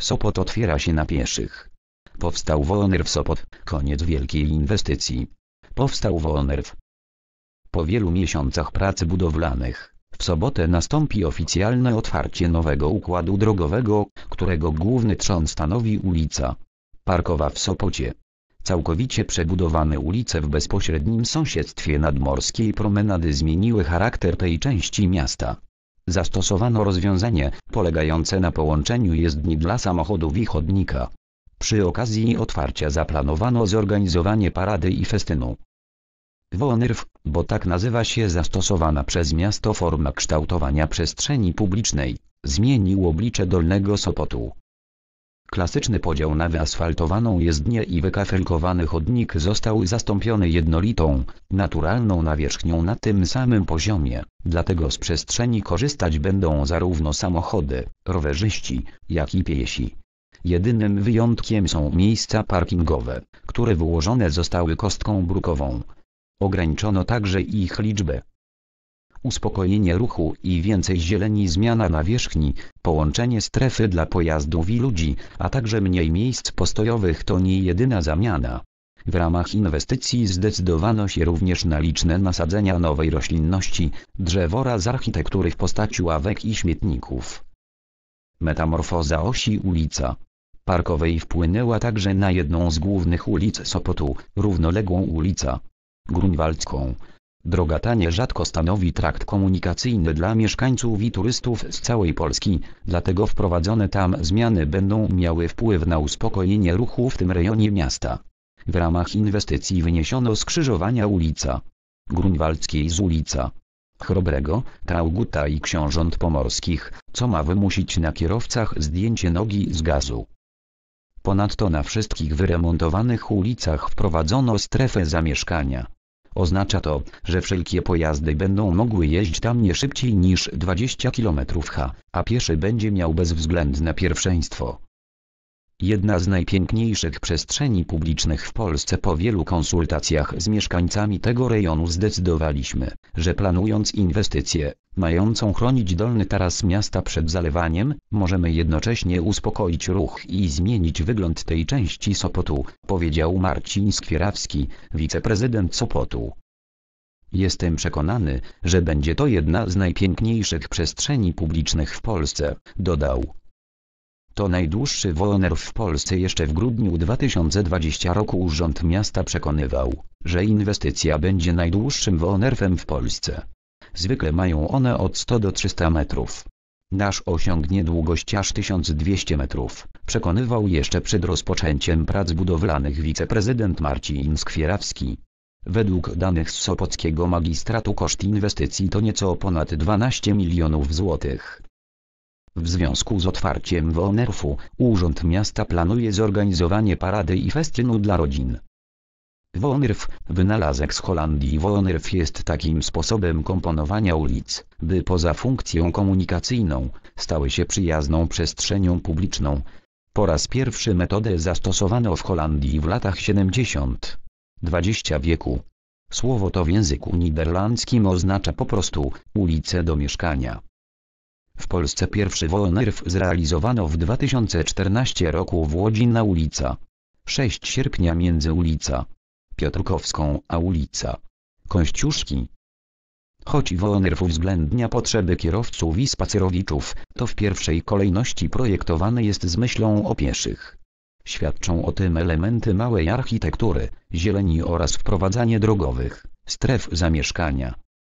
Sopot otwiera się na pieszych. Powstał w Sopot, koniec wielkiej inwestycji. Powstał Woonerw. Po wielu miesiącach prac budowlanych, w sobotę nastąpi oficjalne otwarcie nowego układu drogowego, którego główny trzon stanowi ulica Parkowa w Sopocie. Całkowicie przebudowane ulice w bezpośrednim sąsiedztwie nadmorskiej promenady zmieniły charakter tej części miasta zastosowano rozwiązanie, polegające na połączeniu jezdni dla samochodów i chodnika. Przy okazji otwarcia zaplanowano zorganizowanie parady i festynu. Wonerw, bo tak nazywa się zastosowana przez miasto forma kształtowania przestrzeni publicznej, zmienił oblicze Dolnego Sopotu. Klasyczny podział na wyasfaltowaną jezdnię i wykafelkowany chodnik został zastąpiony jednolitą, naturalną nawierzchnią na tym samym poziomie, dlatego z przestrzeni korzystać będą zarówno samochody, rowerzyści, jak i piesi. Jedynym wyjątkiem są miejsca parkingowe, które wyłożone zostały kostką brukową. Ograniczono także ich liczbę uspokojenie ruchu i więcej zieleni zmiana nawierzchni, połączenie strefy dla pojazdów i ludzi, a także mniej miejsc postojowych to nie jedyna zamiana. W ramach inwestycji zdecydowano się również na liczne nasadzenia nowej roślinności, drzew oraz architektury w postaci ławek i śmietników. Metamorfoza osi ulica Parkowej wpłynęła także na jedną z głównych ulic Sopotu, równoległą ulica Grunwaldzką, Droga ta nierzadko stanowi trakt komunikacyjny dla mieszkańców i turystów z całej Polski, dlatego wprowadzone tam zmiany będą miały wpływ na uspokojenie ruchu w tym rejonie miasta. W ramach inwestycji wyniesiono skrzyżowania ulica Grunwaldzkiej z ulica Chrobrego, Tauguta i Książąt Pomorskich, co ma wymusić na kierowcach zdjęcie nogi z gazu. Ponadto na wszystkich wyremontowanych ulicach wprowadzono strefę zamieszkania. Oznacza to, że wszelkie pojazdy będą mogły jeździć tam nie szybciej niż 20 km h, a pieszy będzie miał bezwzględne pierwszeństwo. Jedna z najpiękniejszych przestrzeni publicznych w Polsce po wielu konsultacjach z mieszkańcami tego rejonu zdecydowaliśmy, że planując inwestycje, mającą chronić dolny taras miasta przed zalewaniem, możemy jednocześnie uspokoić ruch i zmienić wygląd tej części Sopotu, powiedział Marcin Skwierawski, wiceprezydent Sopotu. Jestem przekonany, że będzie to jedna z najpiękniejszych przestrzeni publicznych w Polsce, dodał. To najdłuższy WONER w Polsce jeszcze w grudniu 2020 roku Urząd Miasta przekonywał, że inwestycja będzie najdłuższym WONERFem w Polsce. Zwykle mają one od 100 do 300 metrów. Nasz osiągnie długość aż 1200 metrów, przekonywał jeszcze przed rozpoczęciem prac budowlanych wiceprezydent Marcin Skwierawski. Według danych z Sopockiego Magistratu koszt inwestycji to nieco ponad 12 milionów złotych. W związku z otwarciem WONERF-u, Urząd Miasta planuje zorganizowanie parady i festynu dla rodzin. Woonrf, wynalazek z Holandii Woonrf jest takim sposobem komponowania ulic, by poza funkcją komunikacyjną, stały się przyjazną przestrzenią publiczną. Po raz pierwszy metodę zastosowano w Holandii w latach 70. XX wieku. Słowo to w języku niderlandzkim oznacza po prostu ulicę do mieszkania. W Polsce pierwszy Woonrf zrealizowano w 2014 roku w Łodzi na ulica. 6 sierpnia między ulica Piotrkowską, a ulica Kościuszki. Choć WNRF uwzględnia potrzeby kierowców i spacerowiczów, to w pierwszej kolejności projektowany jest z myślą o pieszych. Świadczą o tym elementy małej architektury, zieleni oraz wprowadzanie drogowych stref zamieszkania.